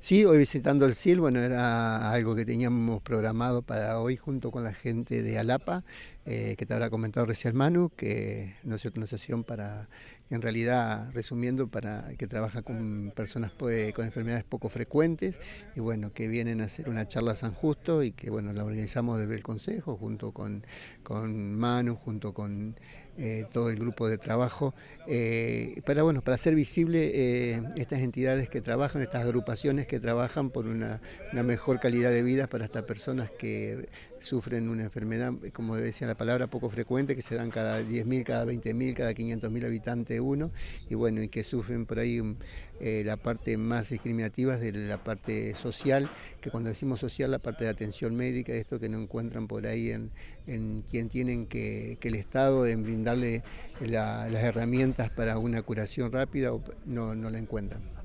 Sí, hoy visitando el CIL, bueno, era algo que teníamos programado para hoy junto con la gente de Alapa, eh, que te habrá comentado recién Manu, que no es una sesión para, en realidad, resumiendo, para que trabaja con personas pues, con enfermedades poco frecuentes y bueno, que vienen a hacer una charla San Justo y que bueno, la organizamos desde el Consejo junto con, con Manu, junto con eh, todo el grupo de trabajo, eh, para bueno, para hacer visible estas entidades que trabajan, estas agrupaciones que trabajan por una, mejor calidad de vida para estas personas que sufren una enfermedad, como decía la palabra, poco frecuente, que se dan cada 10.000, cada 20.000, cada 500.000 habitantes uno, y bueno, y que sufren por ahí mm, eh, la parte más discriminativa de la parte social, que cuando decimos social, la parte de atención médica, esto que no encuentran por ahí en, quien tienen que, el Estado, en brindarle las herramientas para una curación rápida, no, no la encuentran.